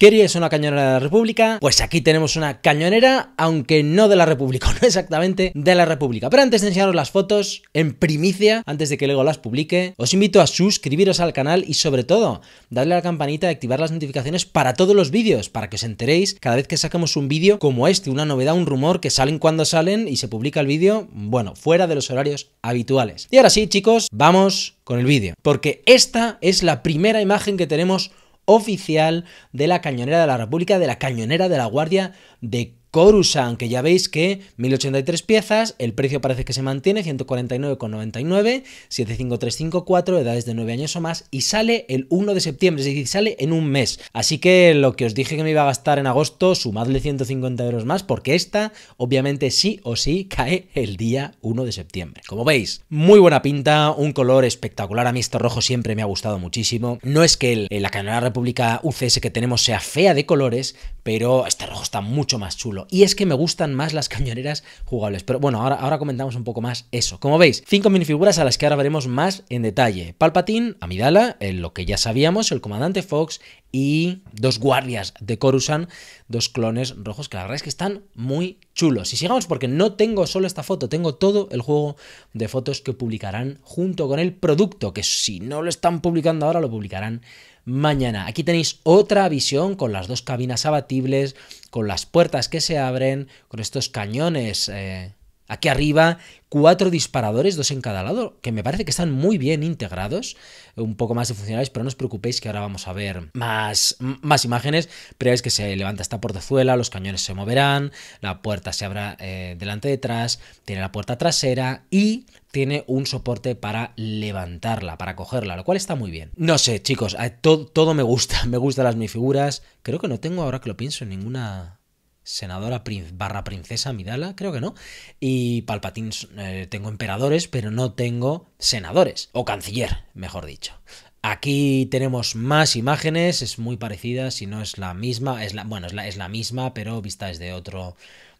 ¿Queréis una cañonera de la República? Pues aquí tenemos una cañonera, aunque no de la República, no exactamente de la República. Pero antes de enseñaros las fotos, en primicia, antes de que luego las publique, os invito a suscribiros al canal y sobre todo, darle a la campanita y activar las notificaciones para todos los vídeos, para que os enteréis cada vez que sacamos un vídeo como este, una novedad, un rumor, que salen cuando salen y se publica el vídeo, bueno, fuera de los horarios habituales. Y ahora sí, chicos, vamos con el vídeo, porque esta es la primera imagen que tenemos oficial de la Cañonera de la República, de la Cañonera de la Guardia de Coruscant, que ya veis que 1083 piezas, el precio parece que se mantiene, 149,99, 75354, edades de 9 años o más, y sale el 1 de septiembre, es decir, sale en un mes. Así que lo que os dije que me iba a gastar en agosto, sumadle 150 euros más, porque esta, obviamente, sí o sí cae el día 1 de septiembre. Como veis, muy buena pinta, un color espectacular. A mí este rojo siempre me ha gustado muchísimo. No es que eh, la Canal República UCS que tenemos sea fea de colores, pero este rojo está mucho más chulo y es que me gustan más las cañoneras jugables. Pero bueno, ahora, ahora comentamos un poco más eso. Como veis, cinco minifiguras a las que ahora veremos más en detalle. Palpatín, Amidala, eh, lo que ya sabíamos, el comandante Fox y dos guardias de Coruscant, dos clones rojos que la verdad es que están muy chulos. Y sigamos porque no tengo solo esta foto, tengo todo el juego de fotos que publicarán junto con el producto, que si no lo están publicando ahora lo publicarán mañana. Aquí tenéis otra visión con las dos cabinas abatibles, con las puertas que se abren, con estos cañones. Eh, Aquí arriba, cuatro disparadores, dos en cada lado, que me parece que están muy bien integrados, un poco más de funcionales, pero no os preocupéis que ahora vamos a ver más, más imágenes, pero es que se levanta esta portezuela, los cañones se moverán, la puerta se abra delante eh, delante detrás, tiene la puerta trasera y tiene un soporte para levantarla, para cogerla, lo cual está muy bien. No sé, chicos, todo, todo me gusta, me gustan las minifiguras, creo que no tengo ahora que lo pienso en ninguna senadora barra princesa Midala, creo que no. Y palpatín eh, tengo emperadores, pero no tengo senadores, o canciller, mejor dicho. Aquí tenemos más imágenes, es muy parecida, si no es la misma, es la, bueno, es la, es la misma, pero vista desde otro,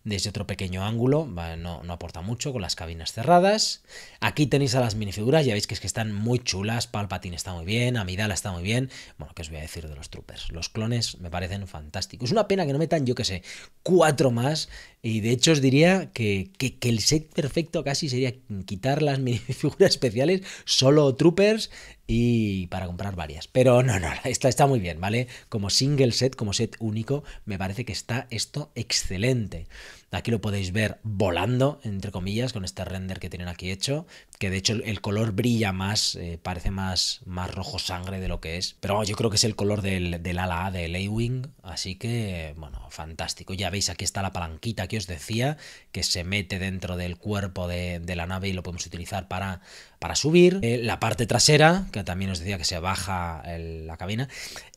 desde otro pequeño ángulo, no, aporta mucho con las cabinas cerradas. Aquí tenéis a las minifiguras, ya veis que es que están muy chulas, Palpatine está muy bien, Amidala está muy bien. Bueno, ¿qué os voy a decir de los troopers? Los clones me parecen fantásticos. Es una pena que no metan, yo qué sé, cuatro más y de hecho os diría que, que el set perfecto casi sería quitar las minifiguras especiales, solo troopers y para comprar varias. Pero no, no, esta está muy bien, ¿vale? Como single set, como set único, me parece que está esto excelente. Aquí lo podéis ver volando, entre comillas, con este render que tienen aquí hecho, que de hecho el color brilla más, eh, parece más, más rojo sangre de lo que es. Pero yo creo que es el color del, ala A del A-Wing, así que, bueno, fantástico. Ya veis, aquí está la palanquita que os decía, que se mete dentro del cuerpo de, la nave y lo podemos utilizar para, para subir. Eh, la parte trasera, que también os decía que se baja la cabina.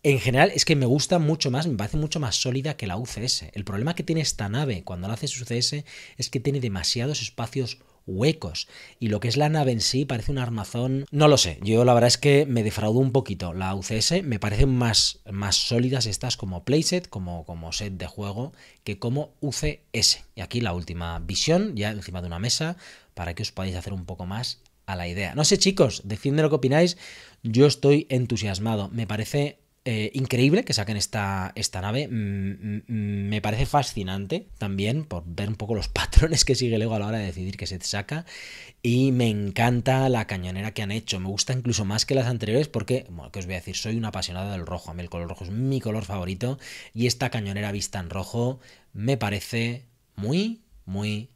En general es que me gusta mucho más, me parece mucho más sólida que la UCS. El problema que tiene esta nave cuando la hace es UCS es que tiene demasiados espacios huecos. Y lo que es la nave en sí parece un armazón. No lo sé. Yo la verdad es que me defraudo un poquito. La UCS me parecen más, más sólidas estas como playset, como, como set de juego, que como UCS. Y aquí la última visión, ya encima de una mesa, para que os podáis hacer un poco más a la idea. No sé, chicos, decidme lo que opináis. Yo estoy entusiasmado. Me parece eh, increíble que saquen esta, esta nave. Mm, mm, mm, me parece fascinante también por ver un poco los patrones que sigue Lego a la hora de decidir que se saca. Y me encanta la cañonera que han hecho. Me gusta incluso más que las anteriores porque, bueno, que os voy a decir, soy un apasionado del rojo. A mí el color rojo es mi color favorito. Y esta cañonera vista en rojo me parece muy, muy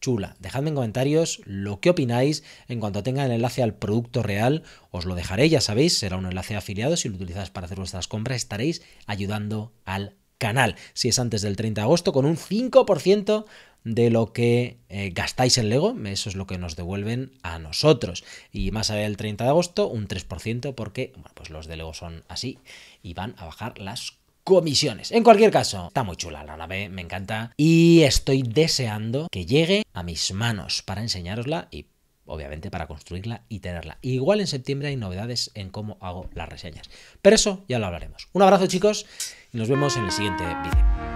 chula. Dejadme en comentarios lo que opináis en cuanto tenga el enlace al producto real. Os lo dejaré, ya sabéis, será un enlace afiliado. Si lo utilizáis para hacer vuestras compras, estaréis ayudando al canal. Si es antes del 30 de agosto, con un 5% de lo que eh, gastáis en Lego, eso es lo que nos devuelven a nosotros. Y más allá del 30 de agosto, un 3%, porque pues los de Lego son así y van a bajar las comisiones. En cualquier caso, está muy chula la nave, me encanta y estoy deseando que llegue a mis manos para enseñarosla y obviamente para construirla y tenerla. Igual en septiembre hay novedades en cómo hago las reseñas. Pero eso ya lo hablaremos. Un abrazo chicos y nos vemos en el siguiente vídeo.